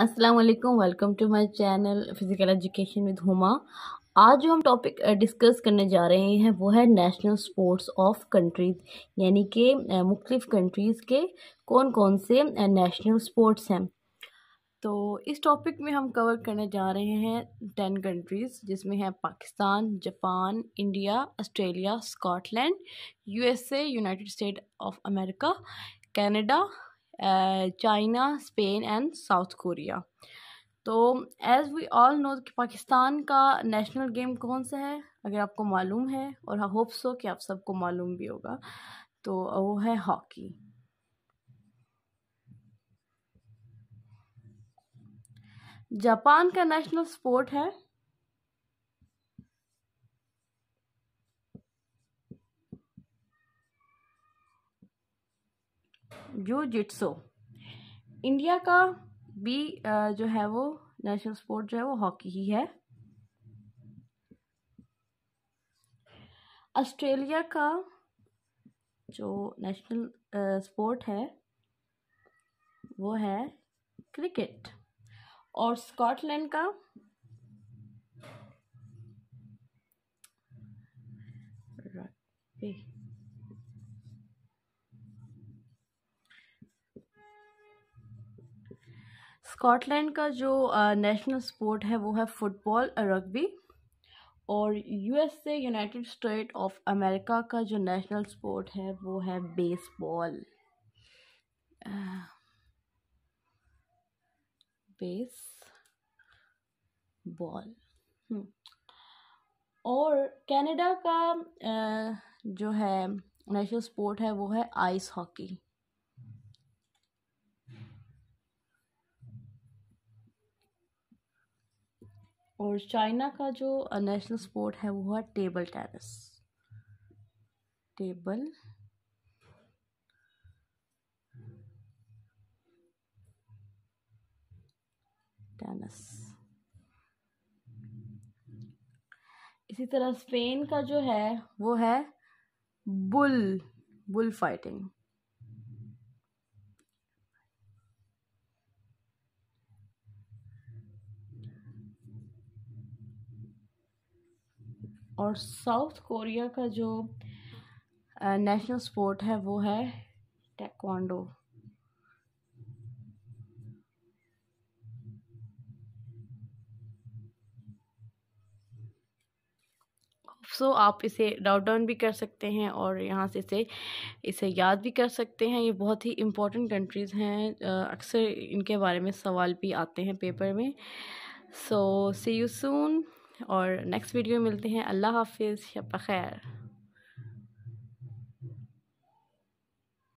Aslam welcome to my channel physical education with Huma आज जो हम टॉपिक डिस्कस करने जा रहे हैं वो है नेशनल स्पोर्ट्स ऑफ कंट्रीज़ यानी कि मुख्तफ कंट्रीज़ के कौन कौन से नेशनल स्पोर्ट्स हैं तो इस टॉपिक में हम कवर करने जा रहे हैं टेन कंट्रीज़ जिसमें हैं Pakistan Japan India Australia Scotland U S united state of America Canada China Spain and South Korea तो एज़ वी ऑल नो कि पाकिस्तान का नेशनल गेम कौन सा है अगर आपको मालूम है और होप सो कि आप सबको मालूम भी होगा तो वो है हॉकी जापान का नेशनल स्पोर्ट है जिट्सो इंडिया का भी जो है वो नेशनल स्पोर्ट जो है वो हॉकी ही है ऑस्ट्रेलिया का जो नेशनल स्पोर्ट है वो है क्रिकेट और स्कॉटलैंड का रग्बी स्कॉटलैंड का जो नेशनल स्पोर्ट है वो है फुटबॉल रग्बी और USA United State of America का जो नेशनल स्पोर्ट है वो है बेसबॉल बेस बॉल हम्म। और कनाडा का जो है नेशनल स्पोर्ट है वो है आइस हॉकी और चाइना का जो नेशनल स्पोर्ट है वो है टेबल टेनिस टेबल टेनिस इसी तरह स्पेन का जो है वो है बुल बुल फाइटिंग और साउथ कोरिया का जो नेशनल स्पोर्ट है वो है टेक्वांडो सो so, आप इसे डाउट डाउन भी कर सकते हैं और यहाँ से इसे इसे याद भी कर सकते हैं ये बहुत ही इम्पोर्टेंट कंट्रीज़ हैं अक्सर इनके बारे में सवाल भी आते हैं पेपर में सो सी यू सून और नेक्स्ट वीडियो मिलते हैं अल्लाह हाफिज़ शब खैर